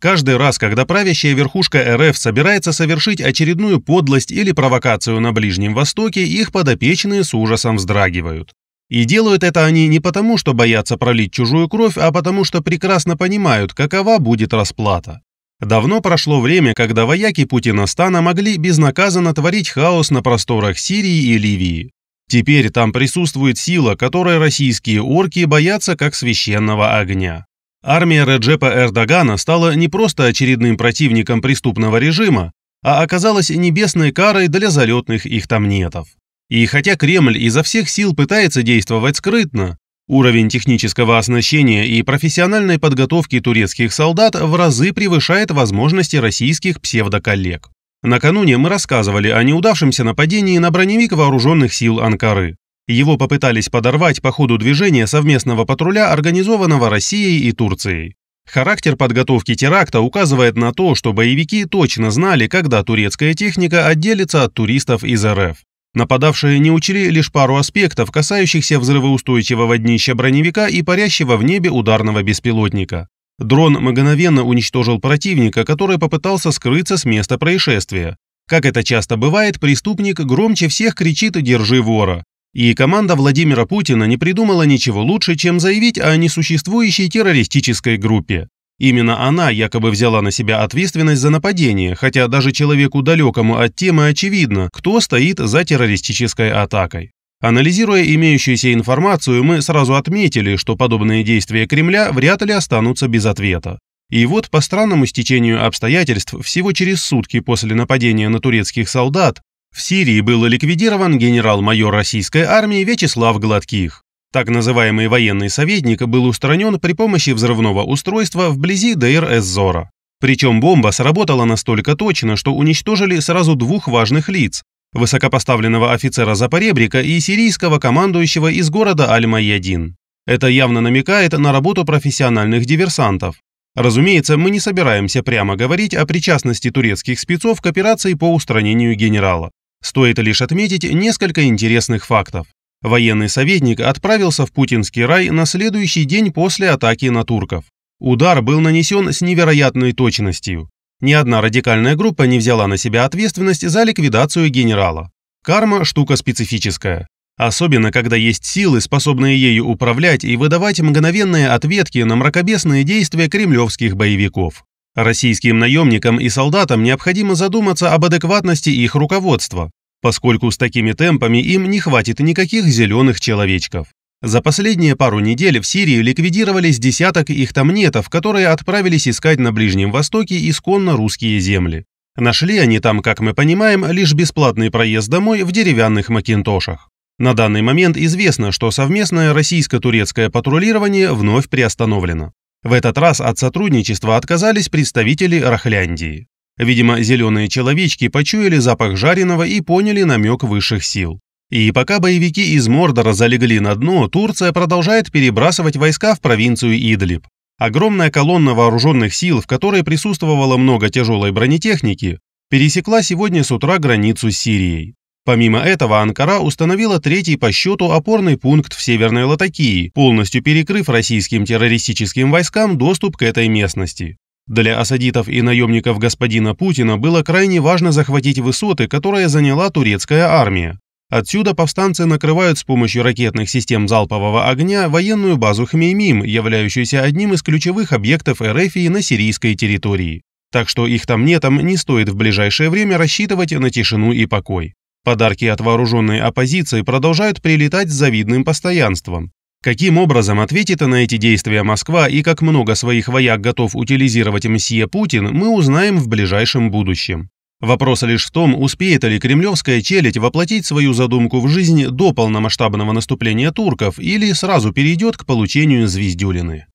Каждый раз, когда правящая верхушка РФ собирается совершить очередную подлость или провокацию на Ближнем Востоке, их подопечные с ужасом вздрагивают. И делают это они не потому, что боятся пролить чужую кровь, а потому что прекрасно понимают, какова будет расплата. Давно прошло время, когда вояки Путина стана могли безнаказанно творить хаос на просторах Сирии и Ливии. Теперь там присутствует сила, которой российские орки боятся как священного огня. Армия Реджепа Эрдогана стала не просто очередным противником преступного режима, а оказалась небесной карой для залетных их тамнетов. И хотя Кремль изо всех сил пытается действовать скрытно, уровень технического оснащения и профессиональной подготовки турецких солдат в разы превышает возможности российских псевдоколлег. Накануне мы рассказывали о неудавшемся нападении на броневик вооруженных сил Анкары. Его попытались подорвать по ходу движения совместного патруля, организованного Россией и Турцией. Характер подготовки теракта указывает на то, что боевики точно знали, когда турецкая техника отделится от туристов из РФ. Нападавшие не учли лишь пару аспектов, касающихся взрывоустойчивого днища броневика и парящего в небе ударного беспилотника. Дрон мгновенно уничтожил противника, который попытался скрыться с места происшествия. Как это часто бывает, преступник громче всех кричит «держи вора», и команда Владимира Путина не придумала ничего лучше, чем заявить о несуществующей террористической группе. Именно она якобы взяла на себя ответственность за нападение, хотя даже человеку далекому от темы очевидно, кто стоит за террористической атакой. Анализируя имеющуюся информацию, мы сразу отметили, что подобные действия Кремля вряд ли останутся без ответа. И вот по странному стечению обстоятельств, всего через сутки после нападения на турецких солдат, в Сирии был ликвидирован генерал-майор российской армии Вячеслав Гладких. Так называемый военный советник был устранен при помощи взрывного устройства вблизи Дейр-эс-Зора. Причем бомба сработала настолько точно, что уничтожили сразу двух важных лиц – высокопоставленного офицера Запоребрика и сирийского командующего из города Аль-Майядин. Это явно намекает на работу профессиональных диверсантов. Разумеется, мы не собираемся прямо говорить о причастности турецких спецов к операции по устранению генерала. Стоит лишь отметить несколько интересных фактов. Военный советник отправился в путинский рай на следующий день после атаки на турков. Удар был нанесен с невероятной точностью. Ни одна радикальная группа не взяла на себя ответственность за ликвидацию генерала. Карма – штука специфическая. Особенно, когда есть силы, способные ею управлять и выдавать мгновенные ответки на мракобесные действия кремлевских боевиков. Российским наемникам и солдатам необходимо задуматься об адекватности их руководства, поскольку с такими темпами им не хватит никаких зеленых человечков. За последние пару недель в Сирии ликвидировались десяток их тамнетов, которые отправились искать на Ближнем Востоке исконно русские земли. Нашли они там, как мы понимаем, лишь бесплатный проезд домой в деревянных макинтошах. На данный момент известно, что совместное российско-турецкое патрулирование вновь приостановлено. В этот раз от сотрудничества отказались представители Рахляндии. Видимо, зеленые человечки почуяли запах жареного и поняли намек высших сил. И пока боевики из Мордора залегли на дно, Турция продолжает перебрасывать войска в провинцию Идлиб. Огромная колонна вооруженных сил, в которой присутствовало много тяжелой бронетехники, пересекла сегодня с утра границу с Сирией. Помимо этого, Анкара установила третий по счету опорный пункт в Северной Латакии, полностью перекрыв российским террористическим войскам доступ к этой местности. Для осадитов и наемников господина Путина было крайне важно захватить высоты, которые заняла турецкая армия. Отсюда повстанцы накрывают с помощью ракетных систем залпового огня военную базу Хмеймим, являющуюся одним из ключевых объектов РФ на сирийской территории. Так что их там нетом не стоит в ближайшее время рассчитывать на тишину и покой. Подарки от вооруженной оппозиции продолжают прилетать с завидным постоянством. Каким образом ответит на эти действия Москва и как много своих вояк готов утилизировать мсье Путин, мы узнаем в ближайшем будущем. Вопрос лишь в том, успеет ли кремлевская челядь воплотить свою задумку в жизнь до полномасштабного наступления турков или сразу перейдет к получению звездюлины.